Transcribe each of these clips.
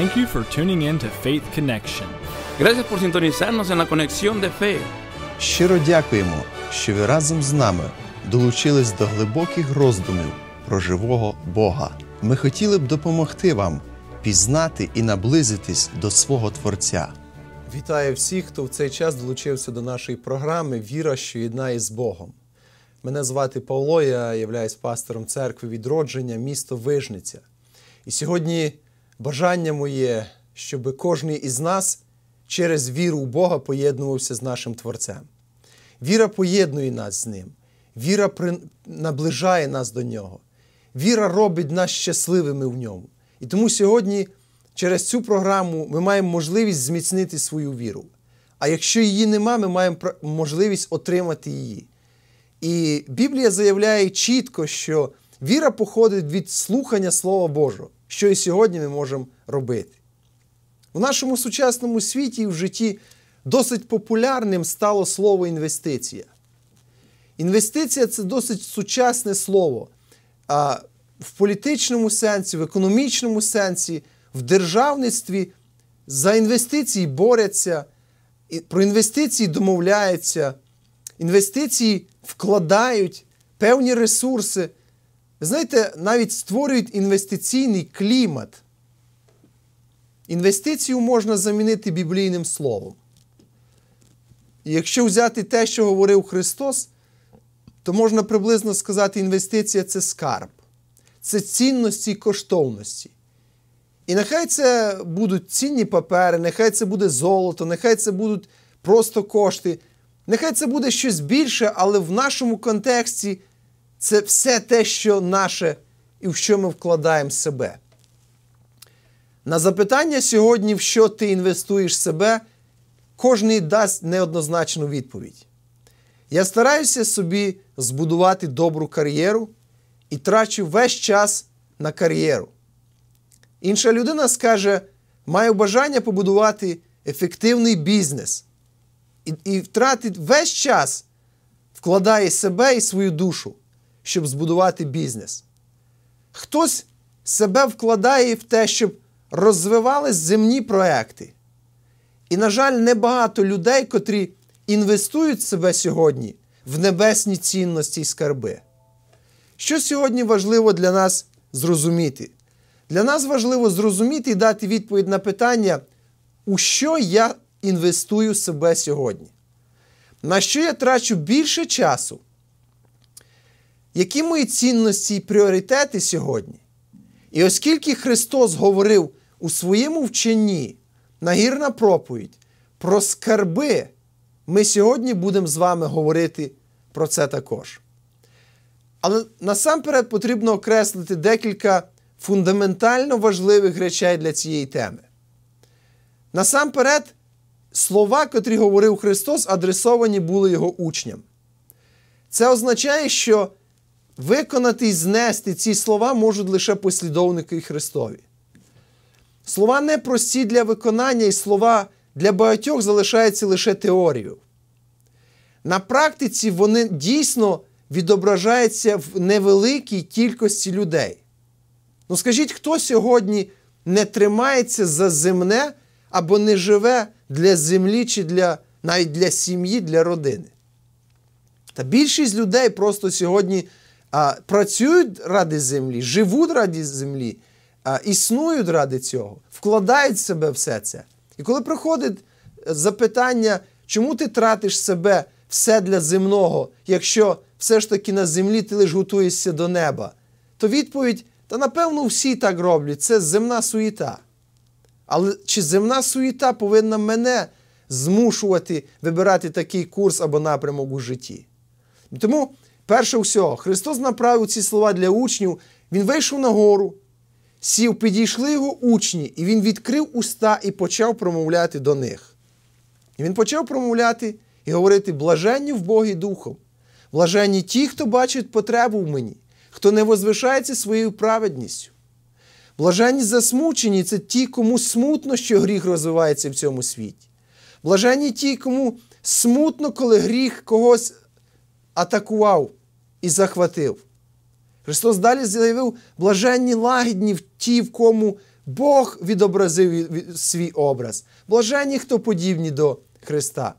Thank you for tuning in to Faith Connection. Gracias por sintonizarnos en la conexión de fe. Щиро дякуємо, що ви разом з нами долучились до глибоких роздумів про живого Бога. Ми хотіли б допомогти вам пізнати і наблизитись до свого Творця. Вітаю всіх, хто в цей час долучився до нашої програми Віра, що єднає з Богом. Мене звати Павло, я являюсь пастором церкви відродження, місто Вижниця. І сьогодні Бажання моє, щоб кожен із нас через віру у Бога поєднувався з нашим Творцем. Віра поєднує нас з Ним, віра наближає нас до Нього, віра робить нас щасливими в ньому. І тому сьогодні через цю програму ми маємо можливість зміцнити свою віру. А якщо її нема, ми маємо можливість отримати її. І Біблія заявляє чітко, що віра походить від слухання Слова Божого що і сьогодні ми можемо робити. В нашому сучасному світі і в житті досить популярним стало слово інвестиція. Інвестиція це досить сучасне слово. А в політичному сенсі, в економічному сенсі, в державництві за інвестиції борються, про інвестиції домовляються, інвестиції вкладають певні ресурси ви знаєте, навіть створюють інвестиційний клімат. Інвестицію можна замінити біблійним словом. І якщо взяти те, що говорив Христос, то можна приблизно сказати, інвестиція це скарб, це цінності і коштовності. І нехай це будуть цінні папери, нехай це буде золото, нехай це будуть просто кошти, нехай це буде щось більше, але в нашому контексті це все те, що наше і в що ми вкладаємо себе. На запитання сьогодні, в що ти інвестуєш себе, кожний дасть неоднозначну відповідь. Я стараюся собі збудувати добру кар'єру і трачу весь час на кар'єру. Інша людина скаже, маю бажання побудувати ефективний бізнес і, і втратить весь час, вкладає себе і свою душу щоб збудувати бізнес. Хтось себе вкладає в те, щоб розвивались земні проекти. І, на жаль, небагато людей, котрі інвестують себе сьогодні в небесні цінності і скарби. Що сьогодні важливо для нас зрозуміти? Для нас важливо зрозуміти і дати відповідь на питання, у що я інвестую себе сьогодні? На що я трачу більше часу? які мої цінності і пріоритети сьогодні? І оскільки Христос говорив у своєму вченні нагірна проповідь про скарби, ми сьогодні будемо з вами говорити про це також. Але насамперед потрібно окреслити декілька фундаментально важливих речей для цієї теми. Насамперед, слова, котрі говорив Христос, адресовані були його учням. Це означає, що Виконати і знести ці слова можуть лише послідовники Христові. Слова непрості для виконання, і слова для багатьох залишаються лише теорією. На практиці вони дійсно відображаються в невеликій кількості людей. Ну, скажіть, хто сьогодні не тримається за земне або не живе для землі чи для, навіть для сім'ї, для родини? Та більшість людей просто сьогодні а, працюють ради землі, живуть ради землі, а, існують ради цього, вкладають в себе все це. І коли приходить е, запитання, чому ти тратиш себе все для земного, якщо все ж таки на землі ти лиш готуєшся до неба, то відповідь: та напевно всі так роблять, це земна суєта. Але чи земна суєта повинна мене змушувати вибирати такий курс або напрямок у житті? Тому Перше всього, Христос направив ці слова для учнів, Він вийшов на гору, сів, підійшли його учні, і Він відкрив уста і почав промовляти до них. І Він почав промовляти і говорити: блаженні в Богі Духом, блаженні ті, хто бачить потребу в мені, хто не возвишається своєю праведністю. Блаженні засмучені це ті, кому смутно, що гріх розвивається в цьому світі. Блаженні ті, кому смутно, коли гріх когось атакував і захватив. Христос далі заявив блаженні лагідні в ті, в кому Бог відобразив свій образ, блаженні, хто подібні до Христа.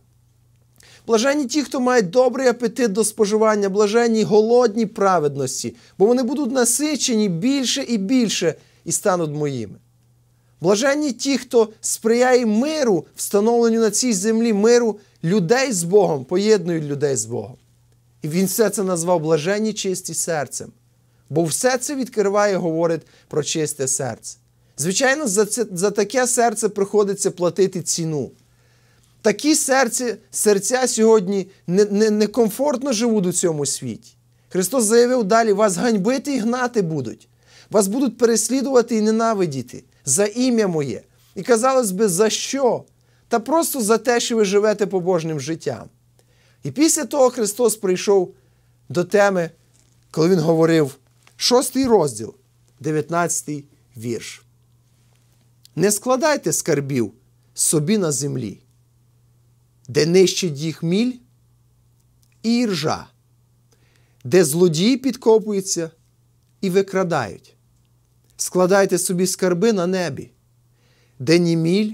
Блаженні ті, хто мають добрий апетит до споживання, блаженні голодні праведності, бо вони будуть насичені більше і більше і стануть моїми. Блаженні ті, хто сприяє миру, встановленню на цій землі миру людей з Богом, поєднують людей з Богом. І він все це назвав блаженні чисті серцем. Бо все це відкриває, говорить про чисте серце. Звичайно, за це, за таке серце приходиться платити ціну. Такі серці, серця сьогодні некомфортно не, не живуть у цьому світі. Христос заявив далі: вас ганьбити і гнати будуть, вас будуть переслідувати і ненавидіти за ім'я моє. І казалось би, за що? Та просто за те, що ви живете побожним життям. І після того Христос прийшов до теми, коли Він говорив, 6 розділ, 19 вірш. Не складайте скарбів собі на землі, де нищить їх міль і іржа, де злодії підкопуються і викрадають. Складайте собі скарби на небі, де ні міль,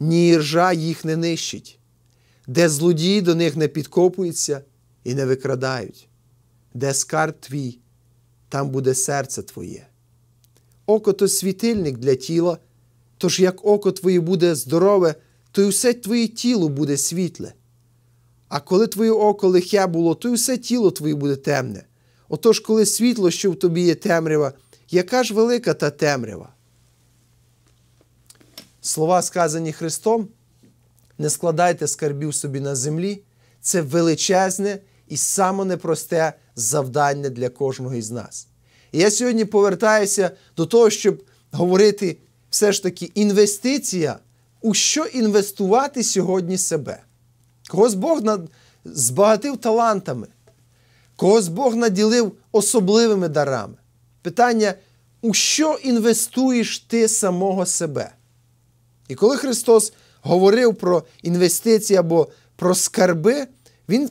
ні іржа їх не нищить де злодії до них не підкопуються і не викрадають, де скарб твій, там буде серце твоє. Око то світильник для тіла, тож як око твоє буде здорове, то й усе твоє тіло буде світле. А коли твоє око лихе було, то й усе тіло твоє буде темне. Отож, коли світло, що в тобі є темрява, яка ж велика та темрява? Слова, сказані Христом, не складайте скарбів собі на землі, це величезне і самонепросте завдання для кожного із нас. І я сьогодні повертаюся до того, щоб говорити все ж таки інвестиція, у що інвестувати сьогодні себе. Когось Бог збагатив талантами, когось Бог наділив особливими дарами. Питання, у що інвестуєш ти самого себе? І коли Христос говорив про інвестиції або про скарби, він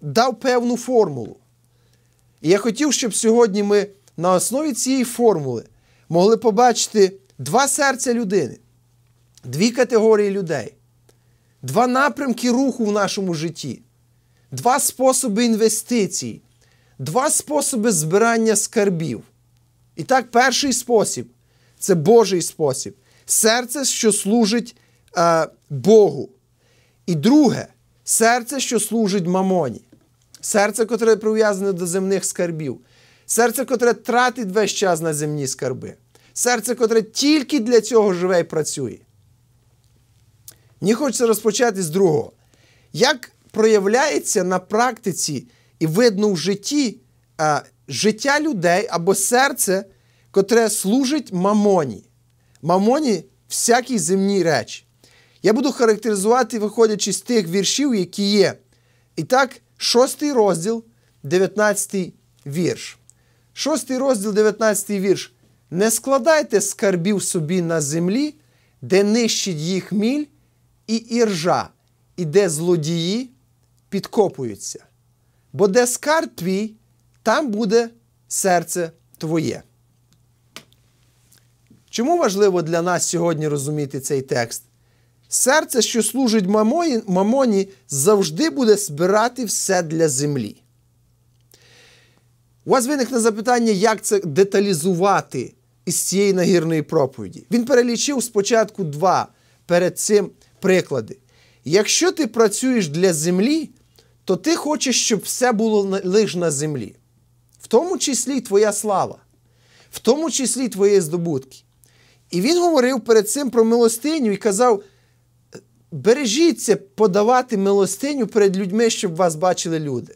дав певну формулу. І я хотів, щоб сьогодні ми на основі цієї формули могли побачити два серця людини, дві категорії людей, два напрямки руху в нашому житті, два способи інвестицій, два способи збирання скарбів. І так, перший спосіб це Божий спосіб, серце, що служить е, Богу. І друге, серце, що служить мамоні, серце, котре прив'язане до земних скарбів, серце, котре тратить весь час на земні скарби, серце, котре тільки для цього живе і працює. Мені хочеться розпочати з другого. Як проявляється на практиці і видно в житті е, життя людей або серце, котре служить мамоні, мамоні всякій земній речі. Я буду характеризувати, виходячи з тих віршів, які є. І так, 6 розділ, 19 вірш. Шостий розділ, 19 вірш. Не складайте скарбів собі на землі, де нищить їх міль і іржа, і де злодії підкопуються. Бо де скарб твій, там буде серце твоє. Чому важливо для нас сьогодні розуміти цей текст? Серце, що служить мамоні, завжди буде збирати все для землі. У вас виникне запитання, як це деталізувати із цієї нагірної проповіді. Він перелічив спочатку два перед цим приклади. Якщо ти працюєш для землі, то ти хочеш, щоб все було лиш на землі, в тому числі твоя слава, в тому числі твої здобутки. І він говорив перед цим про милостиню і казав бережіться подавати милостиню перед людьми, щоб вас бачили люди.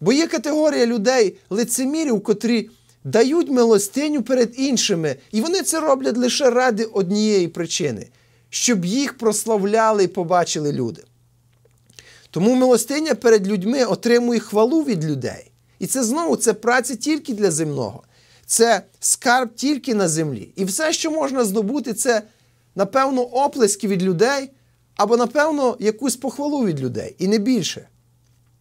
Бо є категорія людей, лицемірів, котрі дають милостиню перед іншими, і вони це роблять лише ради однієї причини, щоб їх прославляли і побачили люди. Тому милостиня перед людьми отримує хвалу від людей. І це знову це праця тільки для земного, це скарб тільки на землі. І все, що можна здобути, це, напевно, оплески від людей або, напевно, якусь похвалу від людей, і не більше.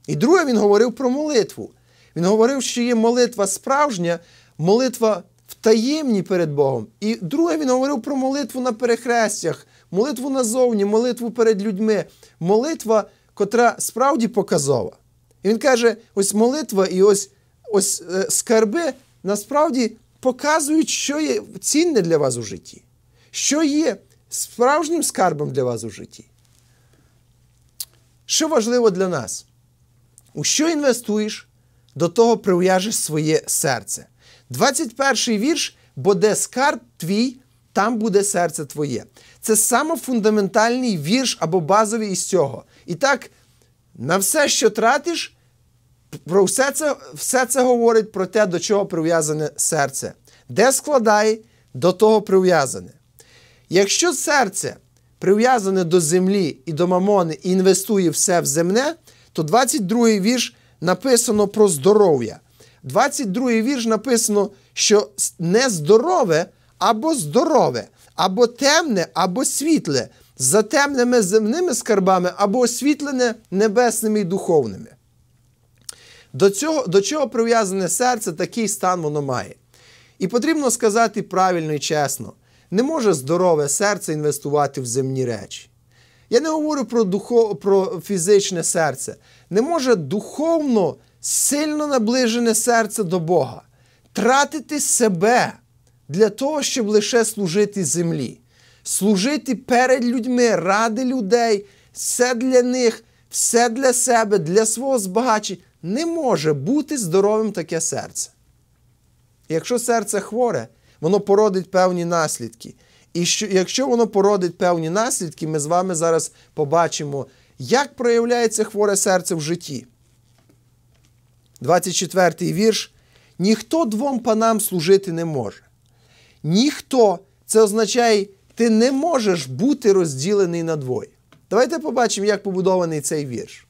І друге, він говорив про молитву. Він говорив, що є молитва справжня, молитва в таємні перед Богом. І друге, він говорив про молитву на перехрестях, молитву назовні, молитву перед людьми, молитва, котра справді показова. І він каже: ось молитва і ось ось е, скарби насправді показують, що є цінне для вас у житті, що є справжнім скарбом для вас у житті. Що важливо для нас? У що інвестуєш, до того прив'яжеш своє серце. 21 й вірш, бо де скарб твій, там буде серце твоє. Це саме вірш або базовий із цього. І так, на все, що тратиш, про все це все це говорить про те, до чого прив'язане серце. Де складай, до того прив'язане. Якщо серце прив'язане до землі і до мамони і інвестує все в земне, то 22-й вірш написано про здоров'я. 22-й вірш написано, що нездорове або здорове, або темне, або світле, за темними земними скарбами, або освітлене небесними і духовними. До цього, до чого прив'язане серце, такий стан воно має. І потрібно сказати правильно і чесно, не може здорове серце інвестувати в земні речі. Я не говорю про духов... про фізичне серце. Не може духовно сильно наближене серце до Бога тратити себе для того, щоб лише служити землі, служити перед людьми, ради людей, все для них, все для себе, для свого збагачення. Не може бути здоровим таке серце. Якщо серце хворе, воно породить певні наслідки. І що, якщо воно породить певні наслідки, ми з вами зараз побачимо, як проявляється хворе серце в житті. 24-й вірш. Ніхто двом панам служити не може. Ніхто, це означає, ти не можеш бути розділений на двоє. Давайте побачимо, як побудований цей вірш.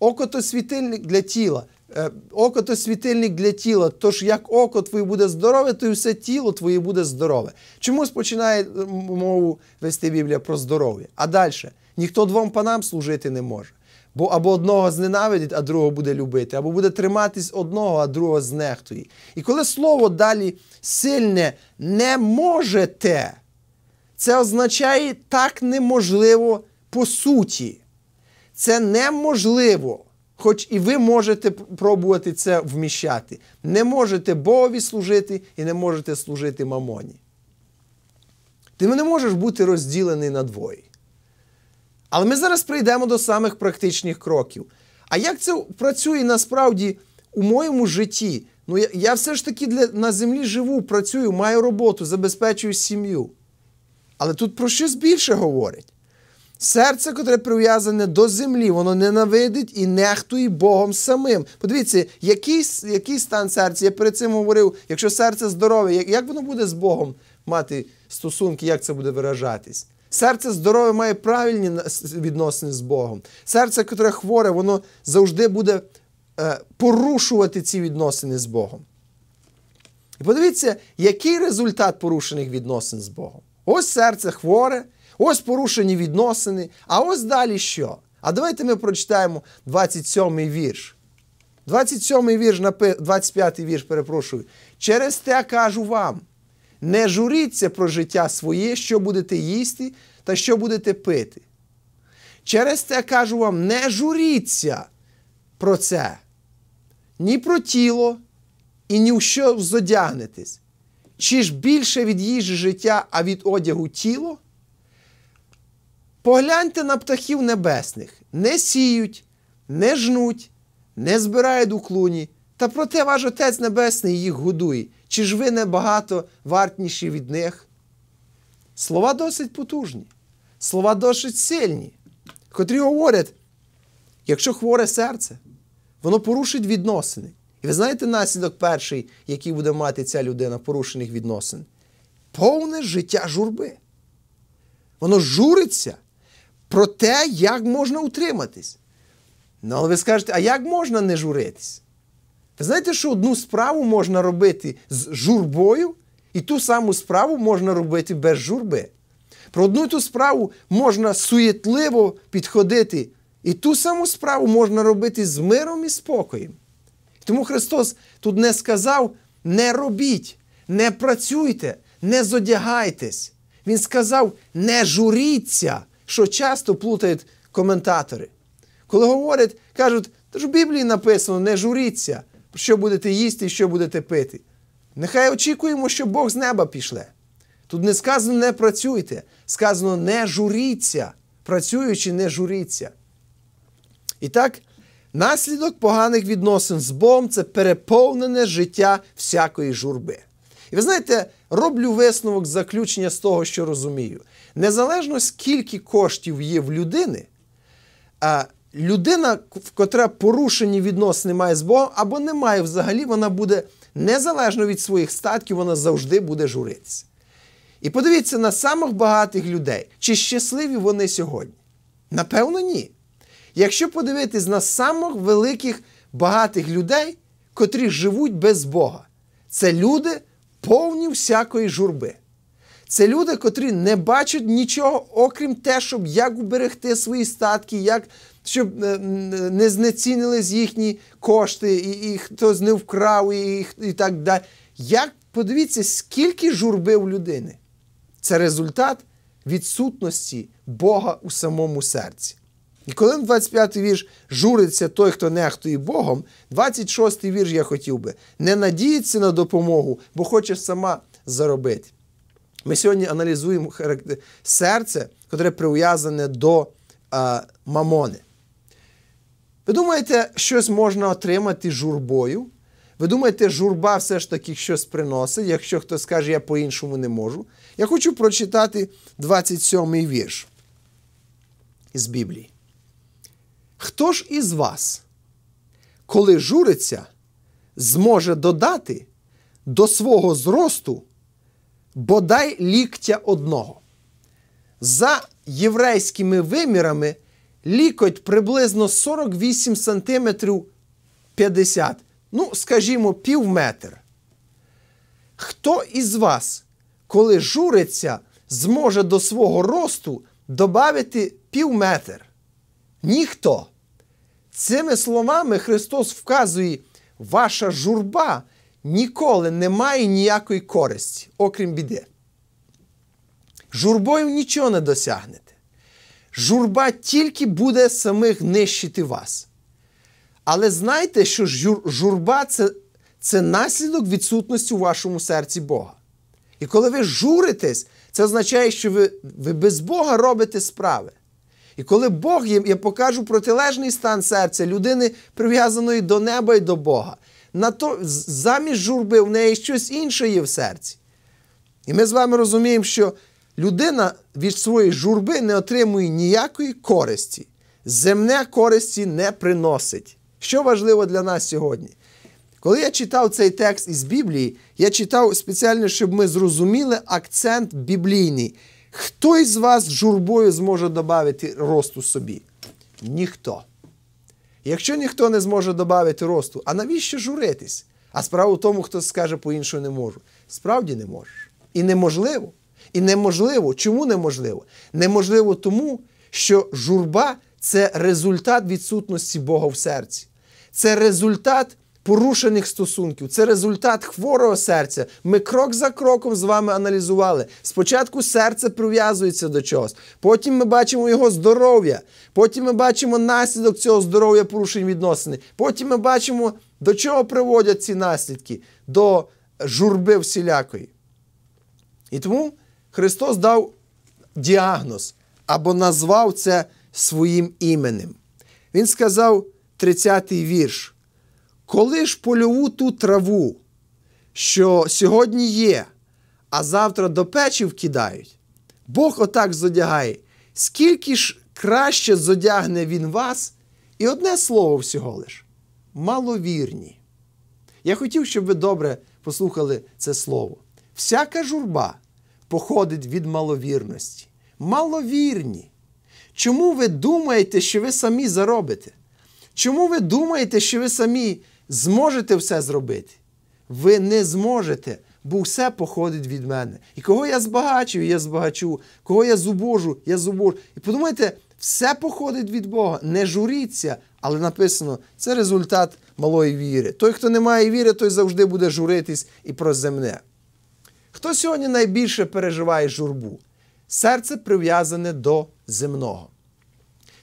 Око то світильник для тіла, Е, око то світильник для тіла, тож як око твоє буде здорове, то і все тіло твоє буде здорове. Чомусь починає е, мову вести Біблія про здоров'я. А далі ніхто двом панам служити не може. Бо або одного зненавидить, а другого буде любити, або буде триматись одного, а другого знехтує. І коли слово далі сильне не можете, це означає так неможливо по суті. Це неможливо хоч і ви можете пробувати це вміщати. Не можете Богові служити і не можете служити мамоні. Ти не можеш бути розділений на двоє. Але ми зараз прийдемо до самих практичних кроків. А як це працює насправді у моєму житті? Ну, я, я все ж таки для, на землі живу, працюю, маю роботу, забезпечую сім'ю. Але тут про щось більше говорить. Серце, котре прив'язане до землі, воно ненавидить і нехтує Богом самим. Подивіться, який який стан серця. Я перед цим говорив, якщо серце здорове, як, як воно буде з Богом мати стосунки, як це буде виражатись? Серце здорове має правильні відносини з Богом. Серце, котре хворе, воно завжди буде е, порушувати ці відносини з Богом. І подивіться, який результат порушених відносин з Богом. Ось серце хворе. Ось порушені відносини. А ось далі що? А давайте ми прочитаємо 27-й вірш. 27-й вірш, 25-й вірш, перепрошую. Через те кажу вам: не журіться про життя своє, що будете їсти та що будете пити. Через те кажу вам, не журіться про це. Ні про тіло, і ні в що взодягнетесь. Чи ж більше від їжі життя, а від одягу тіло? Погляньте на птахів небесних не сіють, не жнуть, не збирають у клуні, та проте ваш Отець Небесний їх годує. Чи ж ви не вартніші від них? Слова досить потужні, слова досить сильні, котрі говорять, якщо хворе серце, воно порушить відносини. І ви знаєте наслідок перший, який буде мати ця людина порушених відносин? Повне життя журби. Воно журиться про те, як можна утриматись. Ну, але ви скажете, а як можна не журитись? Ви знаєте, що одну справу можна робити з журбою, і ту саму справу можна робити без журби. Про одну і ту справу можна суєтливо підходити, і ту саму справу можна робити з миром і спокоєм. Тому Христос тут не сказав: не робіть, не працюйте, не зодягайтесь. Він сказав, не журіться що часто плутають коментатори. Коли говорять, кажуть, та ж в Біблії написано, не журіться, що будете їсти і що будете пити. Нехай очікуємо, що Бог з неба пішле. Тут не сказано не працюйте, сказано не журіться, працюючи, не журіться. І так, наслідок поганих відносин з Богом це переповнене життя всякої журби. І ви знаєте, роблю висновок заключення з того, що розумію. Незалежно скільки коштів є в людини, людина, в котра порушені відносини має з Богом або немає взагалі, вона буде незалежно від своїх статків, вона завжди буде журитися. І подивіться на самих багатих людей, чи щасливі вони сьогодні? Напевно, ні. Якщо подивитись на самих великих багатих людей, котрі живуть без Бога, це люди повні всякої журби. Це люди, котрі не бачать нічого, окрім те, щоб як уберегти свої статки, як щоб е, не знецінились їхні кошти, і і хтось не вкрав, і, і так далі. Як подивіться, скільки журби у людини? Це результат відсутності Бога у самому серці. І коли 25 й вірш журиться той, хто нехтує Богом, 26 й вірш я хотів би, не надіється на допомогу, бо хоче сама заробити. Ми сьогодні аналізуємо серце, яке прив'язане до а, мамони. Ви думаєте, щось можна отримати журбою? Ви думаєте, журба все ж таки щось приносить, якщо хтось скаже, я по-іншому не можу. Я хочу прочитати 27-й вірш з Біблії. Хто ж із вас, коли журиться, зможе додати до свого зросту бодай ліктя одного. За єврейськими вимірами лікоть приблизно 48 см 50 ну, скажімо, пів метр. Хто із вас, коли журиться, зможе до свого росту додати пів метр? Ніхто. Цими словами Христос вказує, ваша журба ніколи не має ніякої користі, окрім біди. Журбою нічого не досягнете. Журба тільки буде самих нищити вас. Але знайте, що жур, журба це, це наслідок відсутності у вашому серці Бога. І коли ви журитесь, це означає, що ви, ви без Бога робите справи. І коли Бог є, я покажу протилежний стан серця людини, прив'язаної до неба і до Бога то, замість журби в неї щось інше є в серці. І ми з вами розуміємо, що людина від своєї журби не отримує ніякої користі, земне користі не приносить. Що важливо для нас сьогодні? Коли я читав цей текст із Біблії, я читав спеціально, щоб ми зрозуміли акцент біблійний. Хто із вас журбою зможе додати росту собі? Ніхто. Якщо ніхто не зможе додати росту, а навіщо журитись? А справа в тому, хто скаже по-іншому не можу. Справді не можеш. І неможливо. І неможливо. Чому неможливо? Неможливо тому, що журба це результат відсутності Бога в серці. Це результат порушених стосунків. Це результат хворого серця. Ми крок за кроком з вами аналізували. Спочатку серце прив'язується до чогось, потім ми бачимо його здоров'я, потім ми бачимо наслідок цього здоров'я порушень відносини. Потім ми бачимо, до чого приводять ці наслідки, до журби всілякої. І тому Христос дав діагноз або назвав це своїм іменем. Він сказав 30-й вірш коли ж польову ту траву, що сьогодні є, а завтра до печі вкидають, Бог отак зодягає, скільки ж краще зодягне Він вас, і одне слово всього лиш маловірні. Я хотів, щоб ви добре послухали це слово. Всяка журба походить від маловірності. Маловірні. Чому ви думаєте, що ви самі заробите? Чому ви думаєте, що ви самі зможете все зробити? Ви не зможете, бо все походить від мене. І кого я збагачую, я збагачу, кого я зубожу, я зубожу. І подумайте, все походить від Бога. Не журіться, але написано, це результат малої віри. Той, хто не має віри, той завжди буде журитись і про земне. Хто сьогодні найбільше переживає журбу? Серце прив'язане до земного.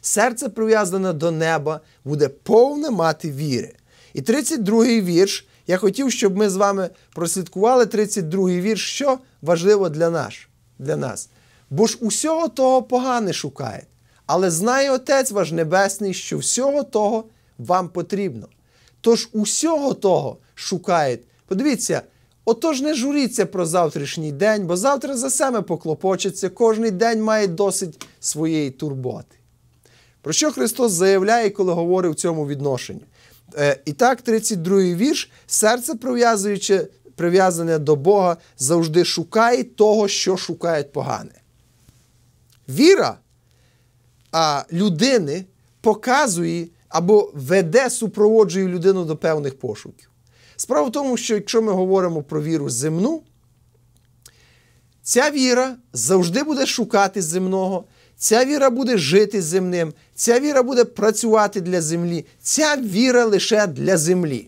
Серце прив'язане до неба, буде повне мати віри. І 32-й вірш. Я хотів, щоб ми з вами прослідкували 32-й вірш, що важливо для, наш, для нас. Бо ж усього того погане шукає, але знає Отець ваш Небесний, що всього того вам потрібно. Тож усього того шукає. Подивіться, отож не журіться про завтрашній день, бо завтра за себе поклопочеться, кожний день має досить своєї турботи. Про що Христос заявляє, коли говорить в цьому відношенні? Е, і так, 32-й вірш, серце прив'язуючи, прив'язане до Бога, завжди шукає того, що шукають погане. Віра а, людини показує або веде, супроводжує людину до певних пошуків. Справа в тому, що якщо ми говоримо про віру земну, ця віра завжди буде шукати земного. Ця віра буде жити земним, ця віра буде працювати для землі, ця віра лише для землі.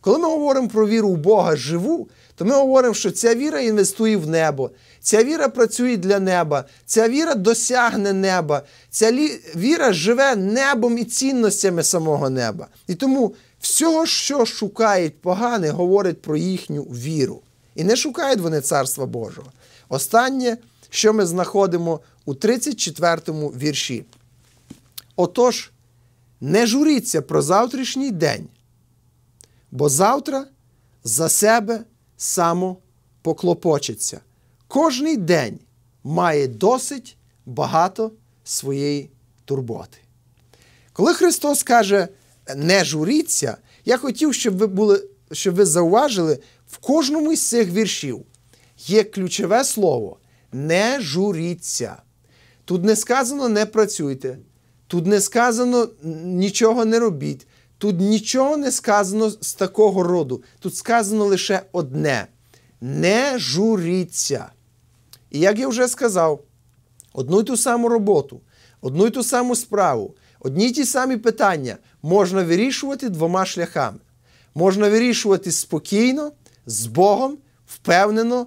Коли ми говоримо про віру в Бога живу, то ми говоримо, що ця віра інвестує в небо, ця віра працює для неба, ця віра досягне неба, ця віра живе небом і цінностями самого неба. І тому всього, що шукають погане, говорить про їхню віру. І не шукають вони Царства Божого. Останнє що ми знаходимо у 34 му вірші. Отож, не журіться про завтрашній день, бо завтра за себе само поклопочеться. Кожний день має досить багато своєї турботи. Коли Христос каже, не журіться, я хотів, щоб ви були, щоб ви зауважили, в кожному із цих віршів є ключове слово не журіться. Тут не сказано не працюйте, тут не сказано нічого не робіть, тут нічого не сказано з такого роду. Тут сказано лише одне: не журіться. І як я вже сказав, одну й ту саму роботу, одну й ту саму справу, одні й ті самі питання можна вирішувати двома шляхами. Можна вирішувати спокійно, з Богом, впевнено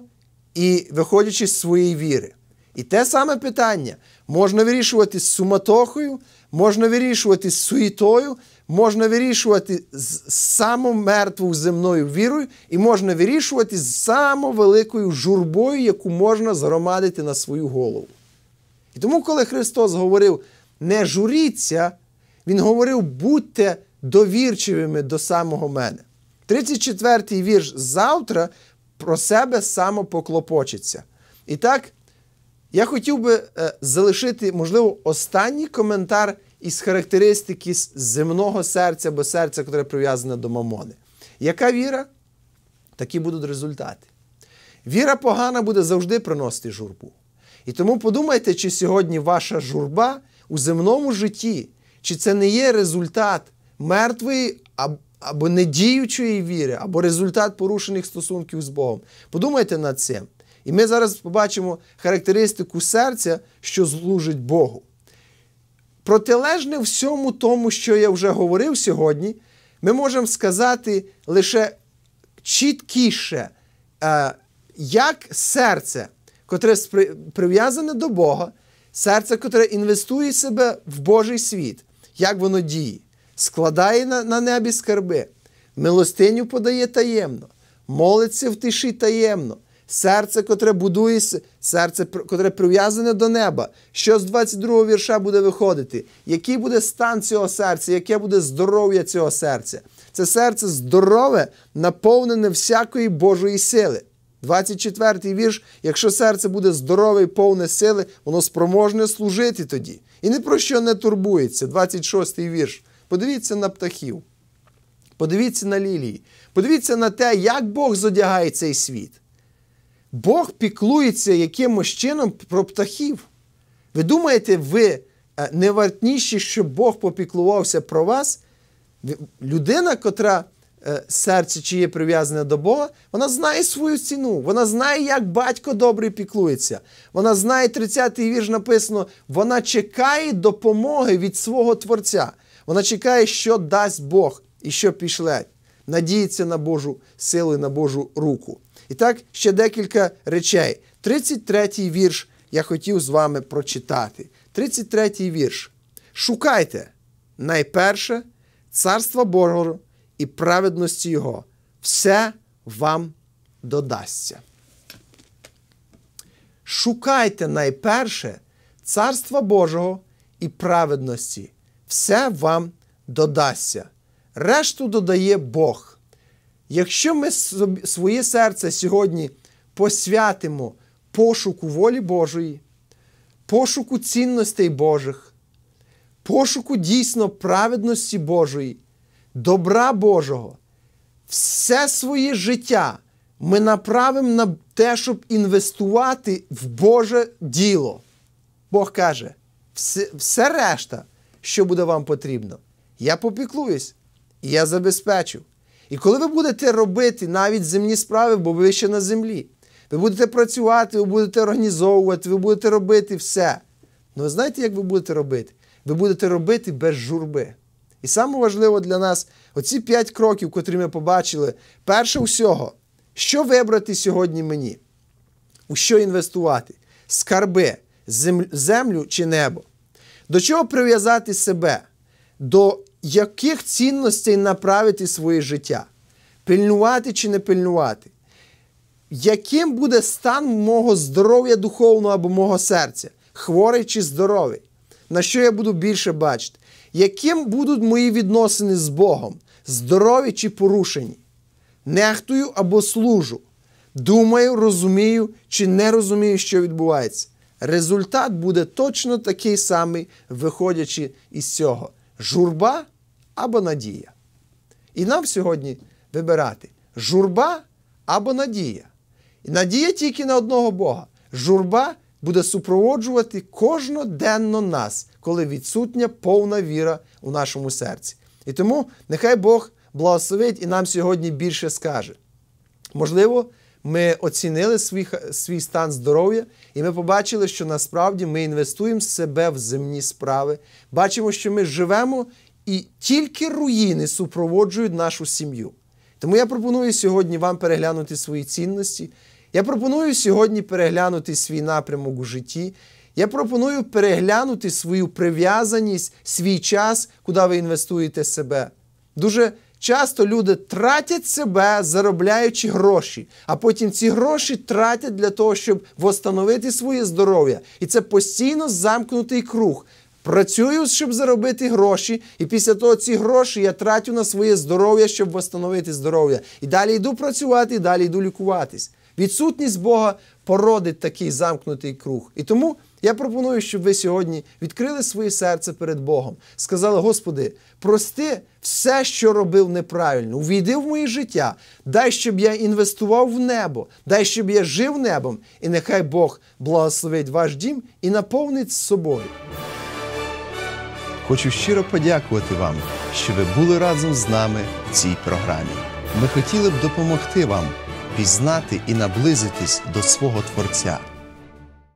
і виходячи з своєї віри. І те саме питання можна вирішувати з суматохою, можна вирішувати з суєтою, можна вирішувати з самомертвою земною вірою, і можна вирішувати з самовеликою журбою, яку можна згромадити на свою голову. І тому, коли Христос говорив не журіться, Він говорив, будьте довірчивими до самого мене. 34-й вірш завтра про себе самопоклопочиться. І так, я хотів би е, залишити, можливо, останній коментар із характеристики земного серця або серця, яке прив'язане до мамони. Яка віра? Такі будуть результати. Віра погана буде завжди приносити журбу. І тому подумайте, чи сьогодні ваша журба у земному житті, чи це не є результат мертвої або або недіючої віри, або результат порушених стосунків з Богом. Подумайте над цим. І ми зараз побачимо характеристику серця, що служить Богу. Протилежне всьому тому, що я вже говорив сьогодні, ми можемо сказати лише чіткіше, е, як серце, котре прив'язане до Бога, серце, котре інвестує себе в Божий світ, як воно діє складає на, на небі скарби, милостиню подає таємно, молиться в тиші таємно, серце, котре будує, серце, котре прив'язане до неба. Що з 22-го вірша буде виходити? Який буде стан цього серця, яке буде здоров'я цього серця? Це серце здорове, наповнене всякої Божої сили. 24-й вірш, якщо серце буде здорове і повне сили, воно спроможне служити тоді. І ні про що не турбується. 26-й вірш. Подивіться на птахів, подивіться на лілії, подивіться на те, як Бог зодягає цей світ. Бог піклується якимось чином про птахів. Ви думаєте, ви е, не вартніші, щоб Бог попіклувався про вас? Людина, котра е, серце чиє прив'язане до Бога, вона знає свою ціну, вона знає, як батько добре піклується. Вона знає 30-й вірш написано, вона чекає допомоги від свого Творця. Вона чекає, що дасть Бог і що пішле. Надіється на Божу силу і на Божу руку. І так, ще декілька речей. 33-й вірш я хотів з вами прочитати. 33-й вірш. Шукайте найперше царства Божого і праведності Його. Все вам додасться. Шукайте найперше царства Божого і праведності все вам додасться. Решту додає Бог. Якщо ми своє серце сьогодні посвятимо пошуку волі Божої, пошуку цінностей Божих, пошуку дійсно праведності Божої, добра Божого, все своє життя ми направимо на те, щоб інвестувати в Боже діло. Бог каже, все, все решта що буде вам потрібно. Я попіклуюсь, і я забезпечу. І коли ви будете робити навіть земні справи, бо ви ще на землі, ви будете працювати, ви будете організовувати, ви будете робити все. Ну, ви знаєте, як ви будете робити? Ви будете робити без журби. І саме важливо для нас оці п'ять кроків, котрі ми побачили, перше усього, що вибрати сьогодні мені? У що інвестувати? Скарби, землю чи небо? До чого прив'язати себе? До яких цінностей направити своє життя? Пильнувати чи не пильнувати? Яким буде стан мого здоров'я духовного або мого серця? Хворий чи здоровий? На що я буду більше бачити? Яким будуть мої відносини з Богом? Здорові чи порушені? Нехтую або служу. Думаю, розумію чи не розумію, що відбувається результат буде точно такий самий, виходячи із цього журба або надія. І нам сьогодні вибирати журба або надія. І надія тільки на одного Бога. Журба буде супроводжувати кожноденно нас, коли відсутня повна віра у нашому серці. І тому нехай Бог благословить і нам сьогодні більше скаже. Можливо, ми оцінили свій свій стан здоров'я, і ми побачили, що насправді ми інвестуємо себе в земні справи. Бачимо, що ми живемо і тільки руїни супроводжують нашу сім'ю. Тому я пропоную сьогодні вам переглянути свої цінності. Я пропоную сьогодні переглянути свій напрямок у житті. Я пропоную переглянути свою прив'язаність, свій час, куди ви інвестуєте себе. Дуже Часто люди тратять себе, заробляючи гроші, а потім ці гроші тратять для того, щоб встановити своє здоров'я. І це постійно замкнутий круг. Працюю, щоб заробити гроші, і після того ці гроші я тратю на своє здоров'я, щоб восстановити здоров'я. І далі йду працювати, і далі йду лікуватись. Відсутність Бога породить такий замкнутий круг. І тому я пропоную, щоб ви сьогодні відкрили своє серце перед Богом, сказали: Господи, прости все, що робив неправильно. Увійди в моє життя, дай, щоб я інвестував в небо, дай, щоб я жив небом, і нехай Бог благословить ваш дім і наповнить з собою. Хочу щиро подякувати вам, що ви були разом з нами в цій програмі. Ми хотіли б допомогти вам пізнати і наблизитись до свого Творця.